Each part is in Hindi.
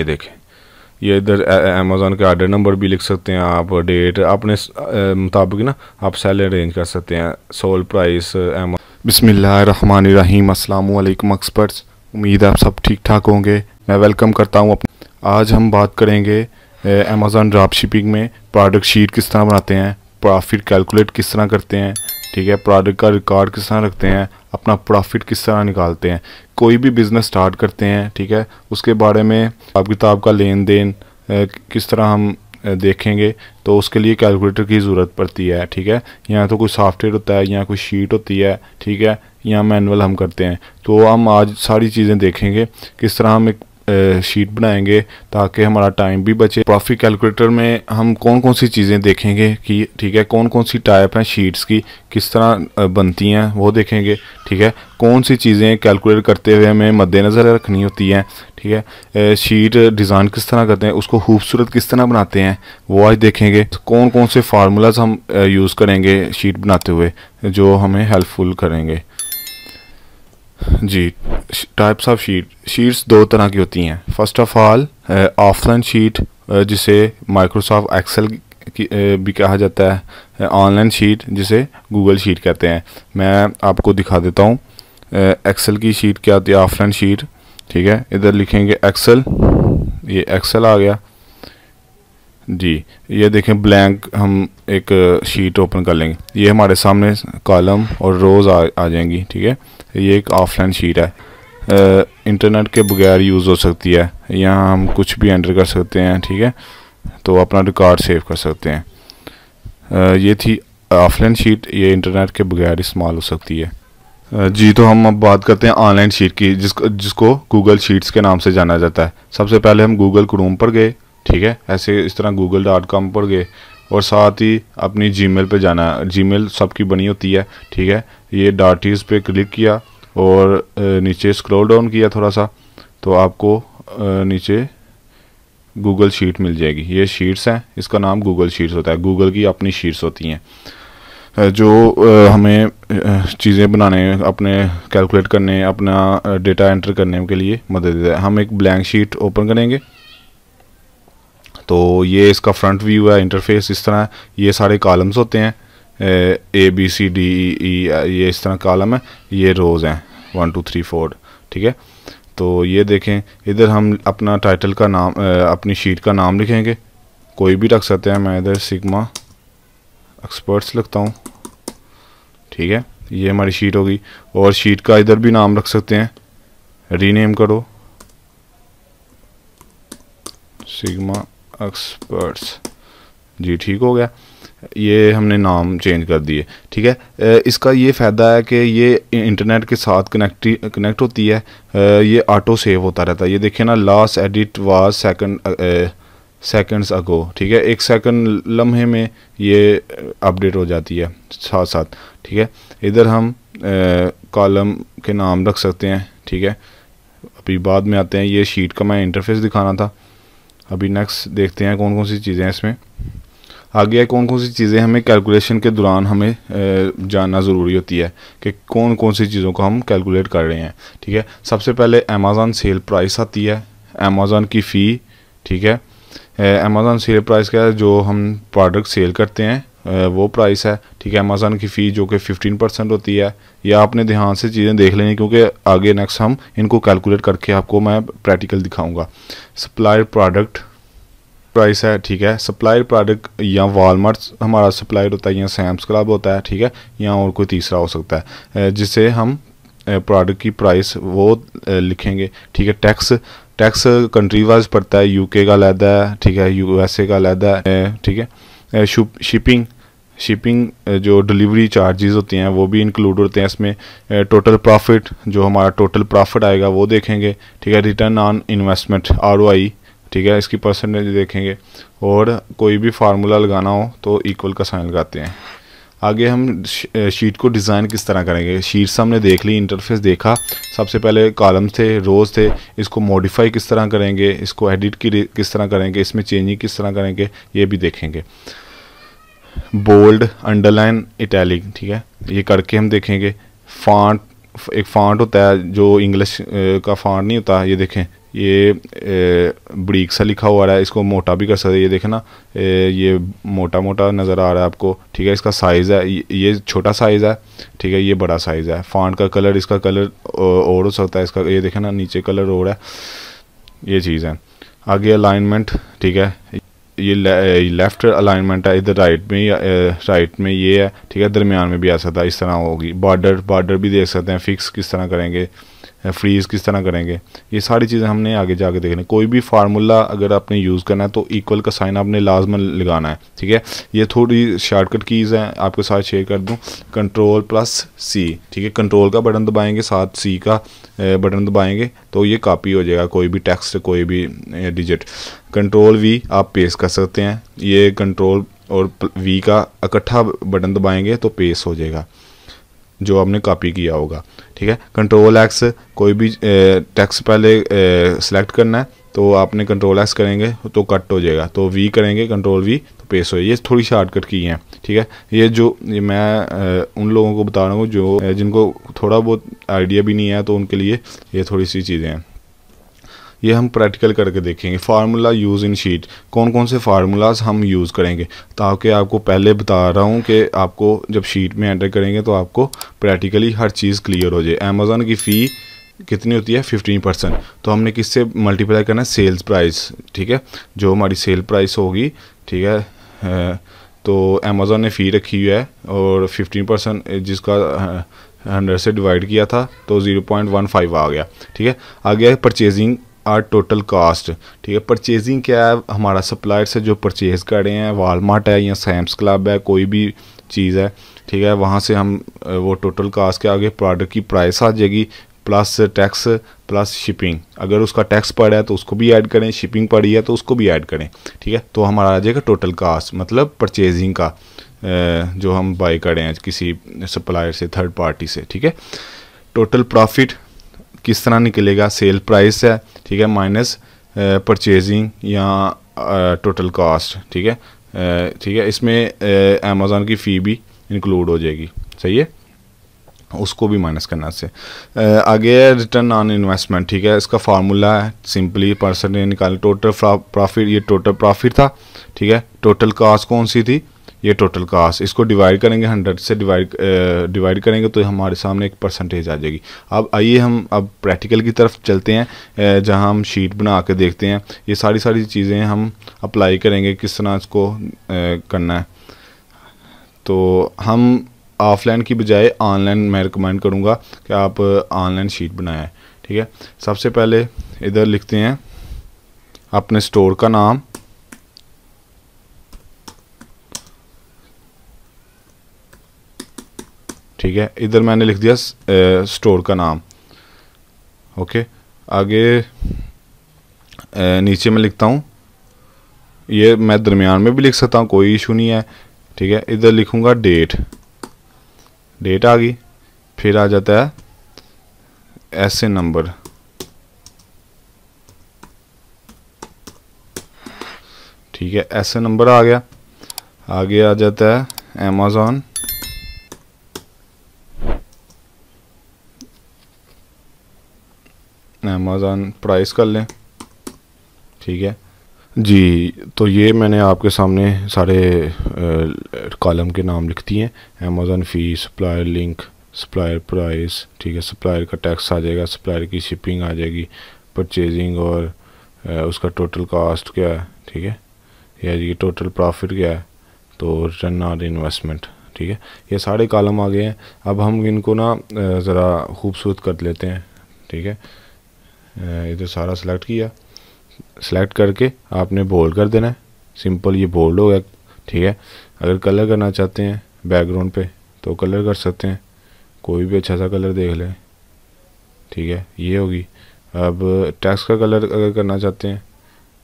ये देखें ये इधर अमेज़ोन का आर्डर नंबर भी लिख सकते हैं आप डेट अपने मुताबिक ना आप सेल अरेंज कर सकते हैं सोल प्राइस बिसमीम अल्लाम एक्सपर्ट्स उम्मीद आप सब ठीक ठाक होंगे मैं वेलकम करता हूँ आज हम बात करेंगे अमेज़ोन ड्राप शिपिंग में प्रोडक्ट शीट किस तरह बनाते हैं प्रॉफिट कैलकुलेट किस तरह करते हैं ठीक है प्रोडक्ट का रिकॉर्ड किस तरह रखते हैं अपना प्रॉफिट किस तरह निकालते हैं कोई भी बिज़नेस स्टार्ट करते हैं ठीक है उसके बारे में आप किताब का लेन देन किस तरह हम देखेंगे तो उसके लिए कैलकुलेटर की ज़रूरत पड़ती है ठीक है या तो कोई सॉफ्टवेयर होता है या कोई शीट होती है ठीक है या मैनुअल हम करते हैं तो हम आज सारी चीज़ें देखेंगे किस तरह हम एक शीट बनाएंगे ताकि हमारा टाइम भी बचे प्रॉफिट कैलकुलेटर में हम कौन कौन सी चीज़ें देखेंगे कि ठीक है कौन कौन सी टाइप हैं शीट्स की किस तरह बनती हैं वो देखेंगे ठीक है कौन सी चीज़ें कैलकुलेट करते हुए हमें मद्देनज़र रखनी होती हैं ठीक है शीट डिज़ाइन किस तरह करते हैं उसको खूबसूरत किस तरह बनाते हैं वो आज देखेंगे कौन कौन से फार्मूलाज हम यूज़ करेंगे शीट बनाते हुए जो हमें हेल्पफुल करेंगे जी टाइप्स ऑफ शीट शीट्स दो तरह की होती हैं first of all offline sheet जिसे माइक्रोसॉफ्ट एक्सेल की भी कहा जाता है ऑनलाइन शीट जिसे गूगल शीट कहते हैं मैं आपको दिखा देता हूँ एक्सेल की शीट क्या होती है ऑफलाइन शीट ठीक है इधर लिखेंगे एक्सेल ये एक्सेल आ गया जी ये देखें ब्लैंक हम एक शीट ओपन कर लेंगे ये हमारे सामने कॉलम और रोज़ आ, आ जाएंगी ठीक है ये एक ऑफलाइन शीट है इंटरनेट के बगैर यूज़ हो सकती है यहाँ हम कुछ भी एंटर कर सकते हैं ठीक है तो अपना रिकॉर्ड सेव कर सकते हैं ये थी ऑफलाइन शीट ये इंटरनेट के बगैर इस्तेमाल हो सकती है जी तो हम अब बात करते हैं ऑनलाइन शीट की जिसको जिसको गूगल शीट्स के नाम से जाना जाता है सबसे पहले हम गूगल क्रोम पर गए ठीक है ऐसे इस तरह गूगल डॉट कॉम पर गए और साथ ही अपनी जीमेल पे जाना जीमेल सबकी बनी होती है ठीक है ये डाटीज़ पे क्लिक किया और नीचे स्क्रॉल डाउन किया थोड़ा सा तो आपको नीचे गूगल शीट मिल जाएगी ये शीट्स हैं इसका नाम गूगल शीट्स होता है गूगल की अपनी शीट्स होती हैं जो हमें चीज़ें बनाने अपने कैलकुलेट करने अपना डेटा एंटर करने के लिए मदद देता है हम एक ब्लैंक शीट ओपन करेंगे तो ये इसका फ्रंट व्यू है इंटरफेस इस तरह ये सारे कॉलम्स होते हैं A B C D E ये इस तरह कॉलम है ये रोज़ हैं वन टू थ्री फोर ठीक है तो ये देखें इधर हम अपना टाइटल का नाम अपनी शीट का नाम लिखेंगे कोई भी रख सकते हैं मैं इधर सिग्मा एक्सपर्ट्स लिखता हूँ ठीक है ये हमारी शीट होगी और शीट का इधर भी नाम रख सकते हैं रीनेम करो सिग्मा एक्सपर्ट्स जी ठीक हो गया ये हमने नाम चेंज कर दिए ठीक है इसका ये फ़ायदा है कि ये इंटरनेट के साथ कनेक्ट कनेक्ट होती है ये ऑटो सेव होता रहता है ये देखिए ना last edit was second seconds ago ठीक है एक सेकंड लम्हे में ये अपडेट हो जाती है साथ साथ ठीक है इधर हम कॉलम के नाम रख सकते हैं ठीक है अभी बाद में आते हैं ये शीट का मैं इंटरफेस दिखाना था अभी नेक्स्ट देखते हैं कौन कौन सी चीज़ें हैं इसमें आगे कौन कौन सी चीज़ें हमें कैलकुलेशन के दौरान हमें जानना ज़रूरी होती है कि कौन कौन सी चीज़ों को हम कैलकुलेट कर रहे हैं ठीक है सबसे पहले अमेज़ॉन सेल प्राइस आती है अमेज़ॉन की फ़ी ठीक है अमेज़ॉन सेल प्राइस क्या है जो हम प्रोडक्ट सेल करते हैं वो प्राइस है ठीक है अमेजोन की फ़ी जो कि 15 परसेंट होती है या आपने ध्यान से चीज़ें देख लेनी क्योंकि आगे नेक्स्ट हम इनको कैलकुलेट करके आपको मैं प्रैक्टिकल दिखाऊंगा सप्लायर प्रोडक्ट प्राइस है ठीक है सप्लायर प्रोडक्ट या वालमार्ट हमारा सप्लायर होता है या सैम्स क्लब होता है ठीक है या और कोई तीसरा हो सकता है जिससे हम प्रोडक्ट की प्राइस वो लिखेंगे ठीक है टैक्स टैक्स कंट्री वाइज पड़ता है यूके का लहदा है ठीक है यूएसए का लहदा है ठीक है शिपिंग शिपिंग eh, जो डिलीवरी चार्जेस होते हैं वो भी इंक्लूड होते हैं इसमें टोटल eh, प्रॉफिट जो हमारा टोटल प्रॉफिट आएगा वो देखेंगे ठीक है रिटर्न ऑन इन्वेस्टमेंट आर ठीक है इसकी परसेंटेज देखेंगे और कोई भी फार्मूला लगाना हो तो इक्वल का साइन लगाते हैं आगे हम शीट eh, को डिज़ाइन किस तरह करेंगे शीट्स हमने देख ली इंटरफेस देखा सबसे पहले कॉलम थे रोज़ थे इसको मॉडिफाई किस तरह करेंगे इसको एडिट की किस तरह करेंगे इसमें चेंजिंग किस तरह करेंगे ये भी देखेंगे बोल्ड अंडरलाइन इटैलिक ठीक है ये करके हम देखेंगे फॉन्ट एक फॉन्ट होता है जो इंग्लिश का फॉन्ट नहीं होता ये देखें ये ब्रीक सा लिखा हुआ रहा है इसको मोटा भी कर सकते ये देखें ना ये मोटा मोटा नज़र आ रहा है आपको ठीक है इसका साइज़ है ये छोटा साइज़ है ठीक है ये बड़ा साइज़ है फॉन्ट का कलर इसका कलर और हो सकता है इसका ये देखें ना नीचे कलर और है ये चीज़ है आगे अलाइनमेंट ठीक है ये लेफ़्ट अलाइनमेंट है इधर राइट में राइट में ये है ठीक है दरमियान में भी आ सकता है इस तरह होगी बॉर्डर बॉर्डर भी देख सकते हैं फिक्स किस तरह करेंगे फ्रीज़ किस तरह करेंगे ये सारी चीज़ें हमने आगे जाके देखने कोई भी फार्मूला अगर आपने यूज़ करना है तो इक्वल का साइन आपने लाजमन लगाना है ठीक है ये थोड़ी शॉर्टकट कीज़ है आपके साथ शेयर कर दूँ कंट्रोल प्लस सी ठीक है कंट्रोल का बटन दबाएंगे साथ सी का बटन दबाएंगे तो ये कापी हो जाएगा कोई भी टेक्स्ट कोई भी डिजिट कंट्रोल वी आप पेस कर सकते हैं ये कंट्रोल और वी का इकट्ठा बटन दबाएंगे तो पेस हो जाएगा जो आपने कॉपी किया होगा ठीक है कंट्रोल एक्स कोई भी टेक्स्ट पहले सेलेक्ट करना है तो आपने कंट्रोल एक्स करेंगे तो कट हो जाएगा तो वी करेंगे कंट्रोल वी तो पेस्ट हो ये थोड़ी शॉर्टकट की हैं ठीक है ये जो ये मैं आ, उन लोगों को बता रहा हूँ जो जिनको थोड़ा बहुत आइडिया भी नहीं है तो उनके लिए ये थोड़ी सी चीज़ें हैं ये हम प्रैक्टिकल करके देखेंगे फार्मूला यूज़ इन शीट कौन कौन से फार्मूलाज हम यूज़ करेंगे ताकि आपको पहले बता रहा हूँ कि आपको जब शीट में एंटर करेंगे तो आपको प्रैक्टिकली हर चीज़ क्लियर हो जाए अमेज़ोन की फ़ी कितनी होती है फिफ्टीन परसेंट तो हमने किससे मल्टीप्लाई करना है सेल्स प्राइस ठीक है जो हमारी सेल प्राइस होगी ठीक है तो अमेज़ोन ने फ़ी रखी हुई है और फिफ्टीन परसेंट जिसका हंड्रेड से डिवाइड किया था तो ज़ीरो पॉइंट वन फाइव आ गया ठीक है आ गया परचेजिंग आर टोटल कास्ट ठीक है परचेजिंग क्या है हमारा सप्लायर से जो परचेज़ कर रहे हैं वालमार्ट है या सैम्स क्लब है कोई भी चीज़ है ठीक है वहाँ से हम वो टोटल कास्ट के आगे प्रोडक्ट की प्राइस आ जाएगी प्लस टैक्स प्लस शिपिंग अगर उसका टैक्स पड़ा है तो उसको भी ऐड करें शिपिंग पड़ी है तो उसको भी ऐड करें ठीक है तो हमारा आ जाएगा टोटल कास्ट मतलब परचेजिंग का जो हम बाई करें किसी सप्लायर से थर्ड पार्टी से ठीक है टोटल प्रॉफिट किस तरह निकलेगा सेल प्राइस है ठीक है माइनस परचेजिंग या टोटल कास्ट ठीक है ठीक है इसमें अमेज़ोन की फ़ी भी इंक्लूड हो जाएगी सही है उसको भी माइनस करना से आगे है रिटर्न ऑन इन्वेस्टमेंट ठीक है इसका फार्मूला है सिंपली परसेंटेज निकाल टोटल प्रॉफिट ये टोटल प्रॉफिट था ठीक है टोटल कास्ट कौन सी थी ये टोटल कास्ट इसको डिवाइड करेंगे हंड्रेड से डिवाइड डिवाइड करेंगे तो हमारे सामने एक परसेंटेज आ जाएगी अब आइए हम अब प्रैक्टिकल की तरफ चलते हैं जहां हम शीट बना के देखते हैं ये सारी सारी चीज़ें हम अप्लाई करेंगे किस तरह इसको करना है तो हम ऑफलाइन की बजाय ऑनलाइन मैं रिकमेंड करूँगा कि आप ऑनलाइन शीट बनाएँ ठीक है सबसे पहले इधर लिखते हैं अपने स्टोर का नाम ठीक है इधर मैंने लिख दिया स्टोर का नाम ओके आगे नीचे मैं लिखता हूँ ये मैं दरमियान में भी लिख सकता हूँ कोई इशू नहीं है ठीक है इधर लिखूँगा डेट डेट आ गई फिर आ जाता है ऐसे नंबर ठीक है ऐसे नंबर आ गया आगे आ जाता है अमेज़ोन अमेज़ोन प्राइस कर लें ठीक है जी तो ये मैंने आपके सामने सारे कॉलम के नाम लिख दिए हैं Amazon fee supplier link supplier price ठीक है सप्लायर का टैक्स आ जाएगा सप्लायर की शिपिंग आ जाएगी परचेजिंग और उसका टोटल कास्ट क्या है ठीक है या ये टोटल प्रॉफिट क्या है तो रिटर्न ऑन इन्वेस्टमेंट ठीक है ये सारे कॉलम आ गए हैं अब हम इनको ना ज़रा खूबसूरत कर लेते हैं ठीक है इधर सारा सेलेक्ट किया सेलेक्ट करके आपने बोल्ड कर देना है सिंपल ये बोल्ड हो गया ठीक है अगर कलर करना चाहते हैं बैकग्राउंड पे तो कलर कर सकते हैं कोई भी अच्छा सा कलर देख लें ठीक है ये होगी अब टैक्स का कलर अगर करना चाहते हैं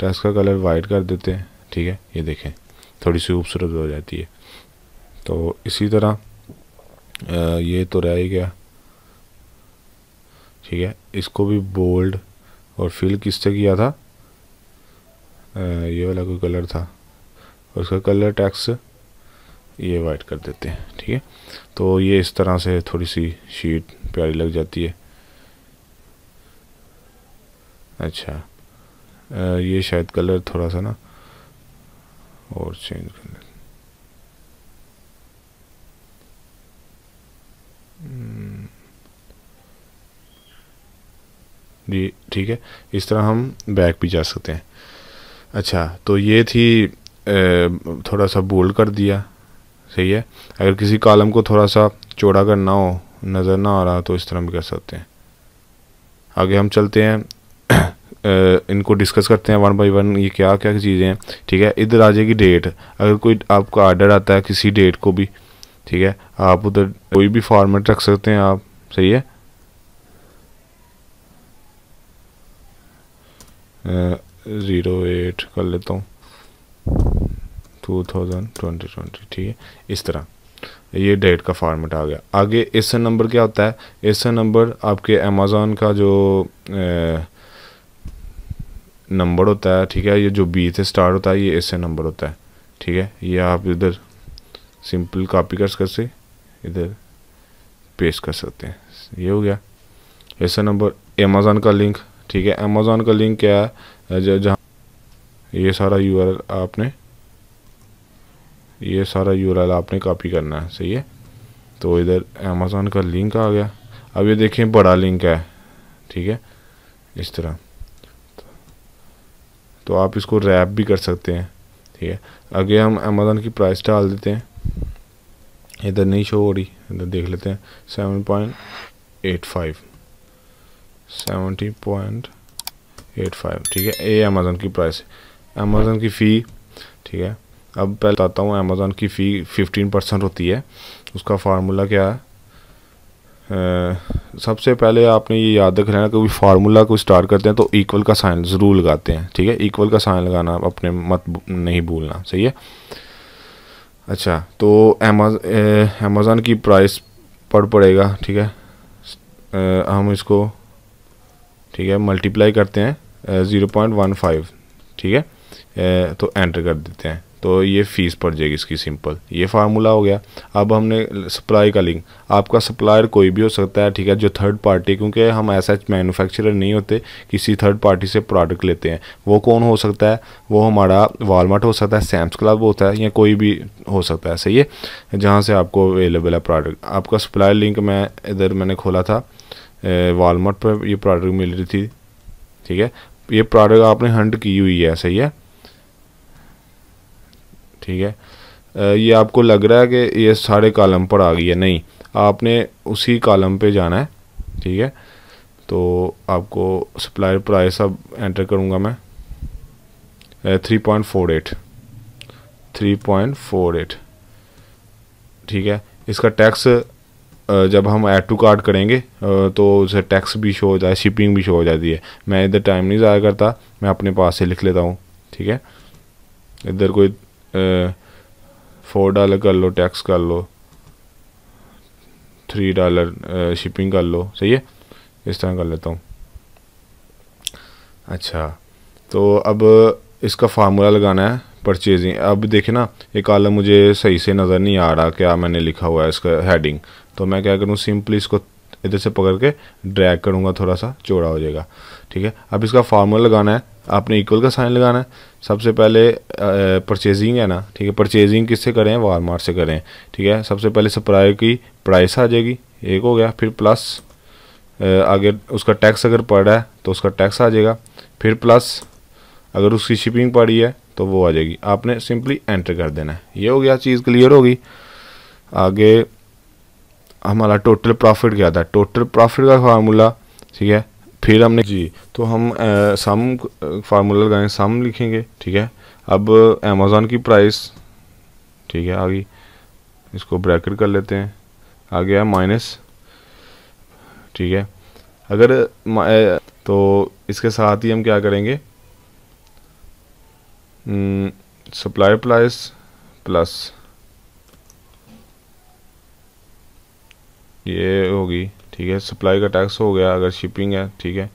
टैक्स का कलर वाइट कर देते हैं ठीक है ये देखें थोड़ी सी खूबसूरत हो जाती है तो इसी तरह ये तो रह ही गया ठीक है इसको भी बोल्ड और फिल किससे किया था आ, ये वाला कोई कलर था और उसका कलर टैक्स ये वाइट कर देते हैं ठीक है तो ये इस तरह से थोड़ी सी शीट प्यारी लग जाती है अच्छा आ, ये शायद कलर थोड़ा सा ना और चेंज कर ले Hmm. जी ठीक है इस तरह हम बैक भी जा सकते हैं अच्छा तो ये थी थोड़ा सा बोल्ड कर दिया सही है अगर किसी कॉलम को थोड़ा सा चौड़ा करना हो नज़र ना आ रहा तो इस तरह भी कर सकते हैं आगे हम चलते हैं इनको डिस्कस करते हैं वन बाई वन ये क्या क्या चीज़ें हैं ठीक है इधर आ जाएगी डेट अगर कोई आपका आर्डर आता है किसी डेट को भी ठीक है आप उधर कोई भी फॉर्मेट रख सकते हैं आप सही है ज़ीरो एट कर लेता हूँ टू थाउजेंड ट्वेंटी ट्वेंटी ठीक है इस तरह ये डेट का फॉर्मेट आ गया आगे एस नंबर क्या होता है एस नंबर आपके अमेज़ोन का जो नंबर होता है ठीक है ये जो बी से स्टार्ट होता है ये एस नंबर होता है ठीक है ये आप इधर सिंपल कॉपी कर सकते इधर पेस्ट कर सकते हैं ये हो गया ऐसा नंबर अमेज़ोन का लिंक ठीक है अमेज़ोन का लिंक क्या है जहाँ ये सारा यू आपने ये सारा यू आपने कॉपी करना है सही है तो इधर अमेज़ोन का लिंक आ गया अब ये देखें बड़ा लिंक है ठीक है इस तरह तो आप इसको रैप भी कर सकते हैं ठीक है आगे हम अमेज़ोन की प्राइस डाल देते हैं इधर नहीं शो हो रही इधर देख लेते हैं seven point eight five seventy point eight five ठीक है ये अमेज़ोन की प्राइस अमेज़ोन की फ़ी ठीक है अब पहले बताता हूँ अमेज़ोन की फ़ी फिफ्टीन परसेंट होती है उसका फार्मूला क्या है सबसे पहले आपने ये याद रख लेना कभी फार्मूला को स्टार्ट करते हैं तो इक्वल का साइन ज़रूर लगाते हैं ठीक है इक्वल का साइन लगाना अपने मत नहीं भूलना सही है अच्छा तो अमेज़ोन की प्राइस पड़ पड़ेगा ठीक है आ, हम इसको ठीक है मल्टीप्लाई करते हैं ज़ीरो पॉइंट वन फाइव ठीक है तो एंटर कर देते हैं तो ये फ़ीस पड़ जाएगी इसकी सिंपल ये फार्मूला हो गया अब हमने सप्लाई का लिंक आपका सप्लायर कोई भी हो सकता है ठीक है जो थर्ड पार्टी क्योंकि हम ऐसा मैन्युफैक्चरर नहीं होते किसी थर्ड पार्टी से प्रोडक्ट लेते हैं वो कौन हो सकता है वो हमारा वॉलमार्ट हो सकता है सैम्स क्लब होता है या कोई भी हो सकता है सही है जहाँ से आपको अवेलेबल है प्रोडक्ट आपका सप्लायर लिंक मैं इधर मैंने खोला था वालमार्ट पर ये प्रोडक्ट मिल रही थी ठीक है ये प्रोडक्ट आपने हंट की हुई है सही है ठीक है ये आपको लग रहा है कि ये सारे कॉलम पर आ गई है नहीं आपने उसी कॉलम पे जाना है ठीक है तो आपको सप्लायर प्राइस अब एंटर करूँगा मैं three point four eight three point four eight ठीक है इसका टैक्स जब हम ऐड टू कार्ड करेंगे तो उसे टैक्स भी शो हो जाए शिपिंग भी शो हो जाती है मैं इधर टाइम नहीं ज़ाया करता मैं अपने पास से लिख लेता हूँ ठीक है इधर कोई फोर डॉलर कर लो टैक्स कर लो थ्री डॉलर शिपिंग कर लो सही है इस तरह कर लेता हूँ अच्छा तो अब इसका फार्मूला लगाना है परचेजिंग अब देखे ना ये कॉलम मुझे सही से नज़र नहीं आ रहा क्या मैंने लिखा हुआ है इसका हेडिंग तो मैं क्या करूँ सिंपली इसको इधर से पकड़ के ड्रैग करूँगा थोड़ा सा चौड़ा हो जाएगा ठीक है अब इसका फार्मूला लगाना है आपने इक्वल का साइन लगाना है सबसे पहले परचेजिंग है ना ठीक है परचेजिंग किससे करें वारमार्ट से करें ठीक है सबसे पहले सप्लाई की प्राइस आ जाएगी एक हो गया फिर प्लस आगे उसका टैक्स अगर पड़ रहा है तो उसका टैक्स आ जाएगा फिर प्लस अगर उसकी शिपिंग पड़ी है तो वो आ जाएगी आपने सिंपली एंटर कर देना है ये हो गया चीज़ क्लियर होगी आगे हमारा टोटल प्रॉफिट क्या था टोटल प्रॉफिट का फार्मूला ठीक है फिर हमने जी तो हम सम फार्मूला लगाएंगे सम लिखेंगे ठीक है अब अमेज़ोन की प्राइस ठीक है आ गई इसको ब्रैकेट कर लेते हैं आ गया माइनस ठीक है अगर तो इसके साथ ही हम क्या करेंगे सप्लाई प्राइस प्लस ये होगी ठीक है सप्लाई का टैक्स हो गया अगर शिपिंग है ठीक है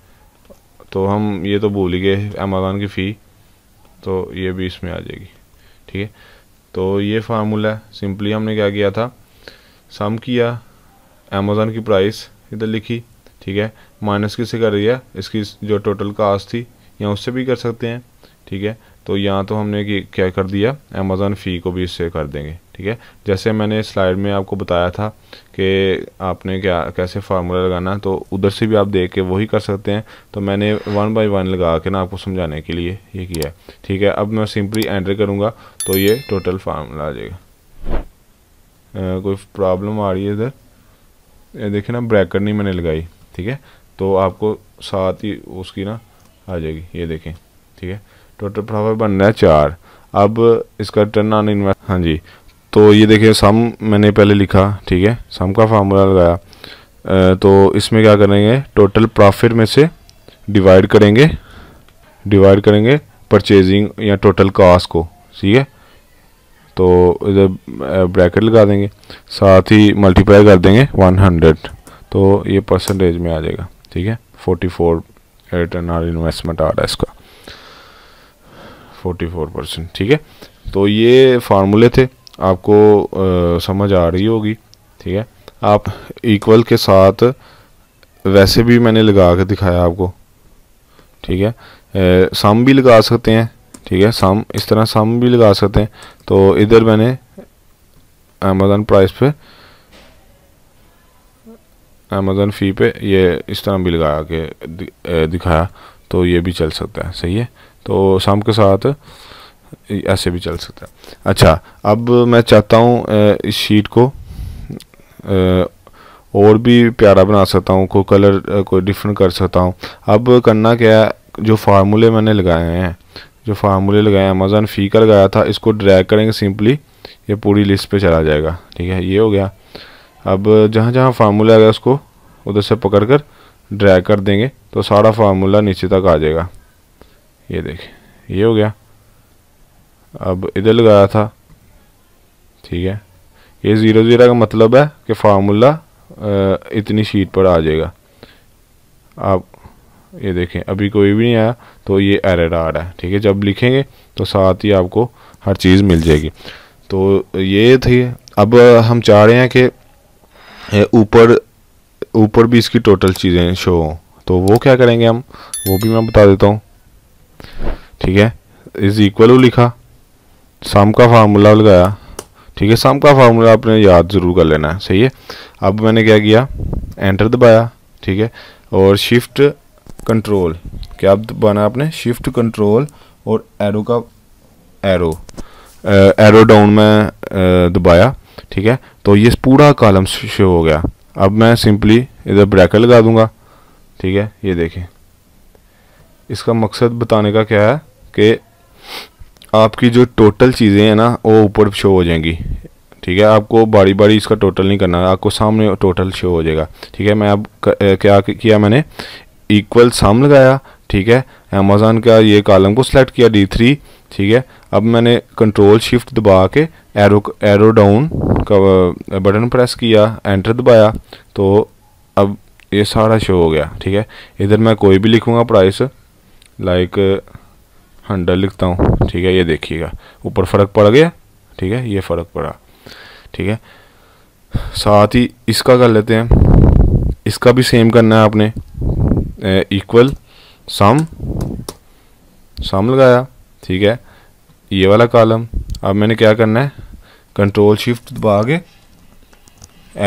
तो हम ये तो भूल गए अमेज़ोन की फ़ी तो ये भी इसमें आ जाएगी ठीक है तो ये फार्मूला है सिंपली हमने क्या किया था सम किया अमेज़ोन की प्राइस इधर लिखी ठीक है माइनस किससे कर दिया इसकी जो टोटल कास्ट थी या उससे भी कर सकते हैं ठीक है तो यहाँ तो हमने क्या कर दिया अमेज़ोन फ़ी को भी इससे कर देंगे ठीक है जैसे मैंने स्लाइड में आपको बताया था कि आपने क्या कैसे फार्मूला लगाना तो उधर से भी आप देख के वही कर सकते हैं तो मैंने वन बाय वन लगा के ना आपको समझाने के लिए ये किया है ठीक है अब मैं सिंपली एंट्री करूँगा तो ये टोटल फार्मूला आ जाएगा कोई प्रॉब्लम आ रही है इधर ये देखिए ना ब्रैकेट नहीं मैंने लगाई ठीक है तो आपको साथ ही उसकी ना आ जाएगी ये देखें ठीक है टोटल प्रॉफिट बन रहा है चार अब इसका रिटर्न ऑन इन्वेस्ट हाँ जी तो ये देखिए सम मैंने पहले लिखा ठीक है सम का फार्मूला लगाया तो इसमें क्या करेंगे टोटल प्रॉफिट में से डिवाइड करेंगे डिवाइड करेंगे परचेजिंग या टोटल कास्ट को ठीक है तो इधर ब्रैकेट लगा देंगे साथ ही मल्टीप्लाई कर देंगे 100 तो ये परसेंटेज में आ जाएगा ठीक है 44 रिटर्न और इन्वेस्टमेंट आ रहा है इसका फोर्टी फोर परसेंट ठीक है तो ये फार्मूले थे आपको आ, समझ आ रही होगी ठीक है आप इक्वल के साथ वैसे भी मैंने लगा के दिखाया आपको ठीक है सम भी लगा सकते हैं ठीक है सम इस तरह सम भी लगा सकते हैं तो इधर मैंने अमेज़न प्राइस पे अमेज़न फ़ी पे ये इस तरह भी लगा के दिखाया तो ये भी चल सकता है सही है तो शाम के साथ ऐसे भी चल सकता है अच्छा अब मैं चाहता हूँ इस शीट को और भी प्यारा बना सकता हूँ कोई कलर कोई डिफरेंट कर सकता हूँ अब करना क्या है जो फार्मूले मैंने लगाए हैं जो फार्मूले लगाए हैं अमेज़ान फ़ी का लगाया था इसको ड्रैग करेंगे सिंपली ये पूरी लिस्ट पे चला जाएगा ठीक है ये हो गया अब जहाँ जहाँ फार्मूला आ गया उसको उधर से पकड़ कर ड्रैग कर देंगे तो सारा फार्मूला नीचे तक आ जाएगा ये देखें ये हो गया अब इधर लगाया था ठीक है ये ज़ीरो ज़ीरो का मतलब है कि फार्मूला इतनी शीट पर आ जाएगा आप ये देखें अभी कोई भी नहीं आया तो ये एरर आ रहा है ठीक है जब लिखेंगे तो साथ ही आपको हर चीज़ मिल जाएगी तो ये थी अब हम चाह रहे हैं कि ऊपर ऊपर भी इसकी टोटल चीज़ें शो हों तो वो क्या करेंगे हम वो भी मैं बता देता हूँ ठीक है इज इक्वल लिखा सम का फार्मूला लगाया ठीक है सम का फार्मूला आपने याद ज़रूर कर लेना है सही है अब मैंने क्या किया एंटर दबाया ठीक है और शिफ्ट कंट्रोल क्या अब दबाना आपने शिफ्ट कंट्रोल और एरो का एरो एरो डाउन में दबाया ठीक है तो ये पूरा कॉलम शो हो गया अब मैं सिंपली इधर ब्रैकेट लगा दूंगा ठीक है ये देखें इसका मकसद बताने का क्या है कि आपकी जो टोटल चीज़ें हैं ना वो ऊपर शो हो जाएंगी ठीक है आपको बारी बारी इसका टोटल नहीं करना आपको सामने टोटल शो हो जाएगा ठीक है मैं अब क्या किया मैंने इक्वल साम लगाया ठीक है अमेज़ान का ये कॉलम को सिलेक्ट किया डी थ्री ठीक है अब मैंने कंट्रोल शिफ्ट दबा के एरो एरो डाउन का बटन प्रेस किया एंटर दबाया तो अब ये सारा शो हो गया ठीक है इधर मैं कोई भी लिखूँगा प्राइस लाइक हंड्रेड हाँ, लिखता हूँ ठीक है ये देखिएगा ऊपर फ़र्क पड़ गया ठीक है ये फ़र्क पड़ा ठीक है साथ ही इसका कर लेते हैं इसका भी सेम करना है आपने इक्वल सम सम लगाया ठीक है ये वाला कॉलम अब मैंने क्या करना है कंट्रोल शिफ्ट दबा के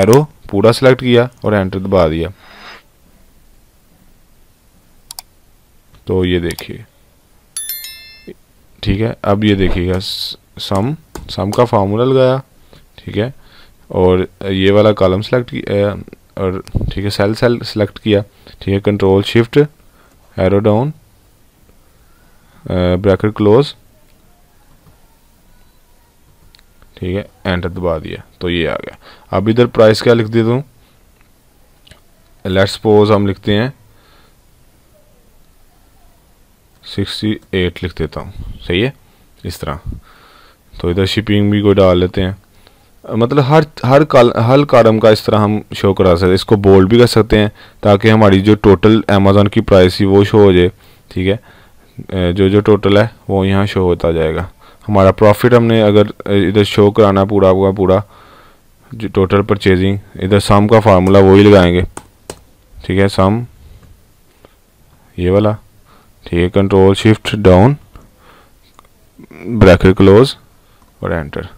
एरो पूरा सेलेक्ट किया और एंटर दबा दिया तो ये देखिए ठीक है अब ये देखिएगा सम सम का फार्मूला लगाया ठीक है और ये वाला कॉलम सेलेक्ट किया और ठीक है सेल सेल सेलेक्ट किया ठीक है control shift arrow down bracket close ठीक है एंटर दबा दिया तो ये आ गया अब इधर प्राइस क्या लिख दे दूँ लेट्स पोज हम लिखते हैं सिक्सटी एट लिख देता हूँ सही है इस तरह तो इधर शिपिंग भी कोई डाल लेते हैं मतलब हर हर काल हर कारम का इस तरह हम शो करा सकते हैं इसको बोल्ड भी कर सकते हैं ताकि हमारी जो टोटल अमेज़ोन की प्राइस ही वो शो हो जाए ठीक है जो जो टोटल है वो यहाँ शो होता जाएगा हमारा प्रॉफिट हमने अगर इधर शो कराना पूरा हुआ पूरा जो टोटल परचेजिंग इधर सम का फार्मूला वही लगाएंगे ठीक है सम ये वाला ठीक है control shift down bracket close और एंटर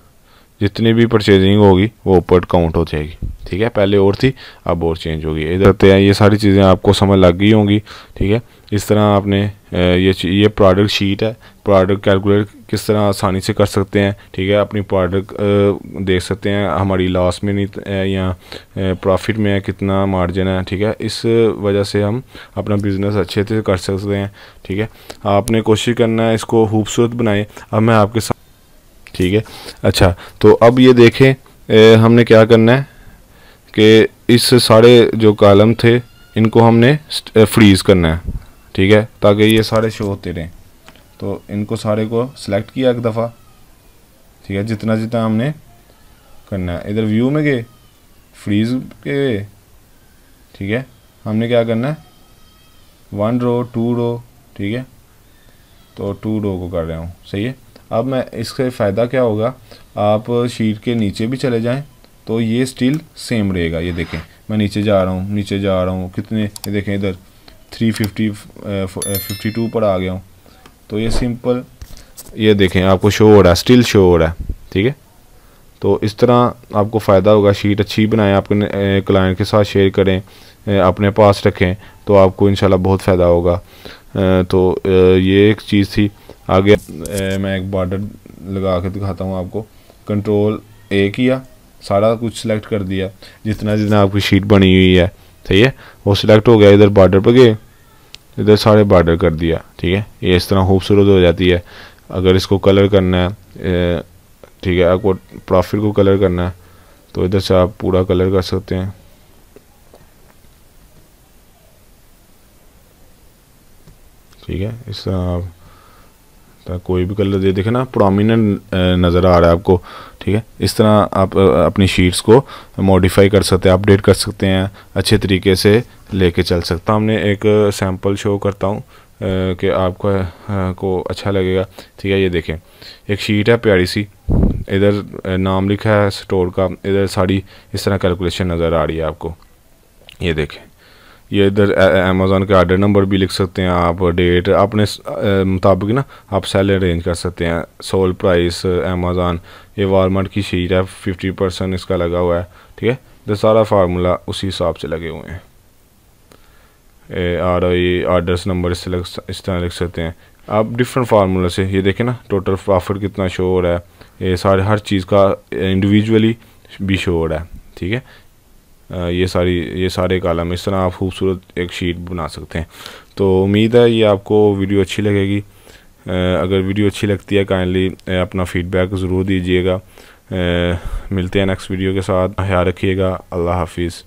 जितनी भी परचेजिंग होगी वो ऊपर काउंट हो जाएगी ठीक है पहले और थी अब और चेंज होगी इधर तो ये सारी चीज़ें आपको समझ लग गई होंगी ठीक है इस तरह आपने ये ये प्रोडक्ट शीट है प्रोडक्ट कैलकुलेट किस तरह आसानी से कर सकते हैं ठीक है अपनी प्रोडक्ट देख सकते हैं हमारी लॉस में नहीं है या प्रॉफिट में है कितना मार्जिन है ठीक है इस वजह से हम अपना बिज़नेस अच्छे से कर सकते हैं ठीक है आपने कोशिश करना है इसको खूबसूरत बनाए अब मैं आपके साथ ठीक है अच्छा तो अब ये देखें ए, हमने क्या करना है कि इस सारे जो कॉलम थे इनको हमने फ्रीज़ करना है ठीक है ताकि ये सारे शो होते रहें तो इनको सारे को सिलेक्ट किया एक दफ़ा ठीक है जितना जितना हमने करना है इधर व्यू में गए फ्रीज के ठीक है हमने क्या करना है वन रो टू रो ठीक है तो टू रो को कर रहा हूँ सही है अब मैं इससे फ़ायदा क्या होगा आप शीट के नीचे भी चले जाएं तो ये स्टिल सेम रहेगा ये देखें मैं नीचे जा रहा हूँ नीचे जा रहा हूँ कितने ये देखें इधर थ्री फिफ्टी फिफ्टी टू पर आ गया हूँ तो ये सिंपल ये देखें आपको शो हो रहा है स्टिल शो हो रहा है ठीक है तो इस तरह आपको फ़ायदा होगा शीट अच्छी बनाएं आपके क्लाइंट uh, के साथ शेयर करें uh, अपने पास रखें तो आपको इंशाल्लाह बहुत फ़ायदा होगा तो ये एक चीज़ थी आगे मैं एक बॉर्डर लगा के दिखाता हूँ आपको कंट्रोल ए किया सारा कुछ सिलेक्ट कर दिया जितना जितना आपकी शीट बनी हुई है सही है वो सिलेक्ट हो गया इधर बॉर्डर पर गए इधर सारे बॉर्डर कर दिया ठीक है ये इस तरह खूबसूरत हो जाती है अगर इसको कलर करना है ठीक है आपको प्रॉफिट को कलर करना है तो इधर से आप पूरा कलर कर सकते हैं ठीक है इस तरह कोई भी कलर दे देखे ना प्रोमिनेंट नज़र आ रहा है आपको ठीक है इस तरह आप अपनी शीट्स को मॉडिफाई कर सकते हैं अपडेट कर सकते हैं अच्छे तरीके से लेके चल सकता हूँ हमने एक सैम्पल शो करता हूँ कि आपको को अच्छा लगेगा ठीक है ये देखें एक शीट है प्यारी सी इधर नाम लिखा है स्टोर का इधर सारी इस तरह कैलकुलेशन नज़र आ रही है आपको ये देखें ये इधर अमेज़ोन के आर्डर नंबर भी लिख सकते हैं आप डेट अपने मुताबिक ना आप सेल अरेंज कर सकते हैं सोल प्राइस अमेज़ोन ये वॉलमार्ट की शीट है फिफ्टी परसेंट इसका लगा हुआ है ठीक है तो सारा फार्मूला उसी हिसाब से लगे हुए हैं आर ये आर्डर्स नंबर इससे लग इस तरह लिख सकते हैं आप डिफरेंट फार्मूला से ये देखें ना टोटल प्रॉफिट कितना शोर है ये सारे हर चीज़ का इंडिविजुअली भी शोर है ठीक है ये सारी ये सारे कॉलम इस तरह आप खूबसूरत एक शीट बना सकते हैं तो उम्मीद है ये आपको वीडियो अच्छी लगेगी अगर वीडियो अच्छी लगती है काइंडली अपना फ़ीडबैक ज़रूर दीजिएगा मिलते हैं नेक्स्ट वीडियो के साथ ख्याल रखिएगा अल्लाह हाफिज़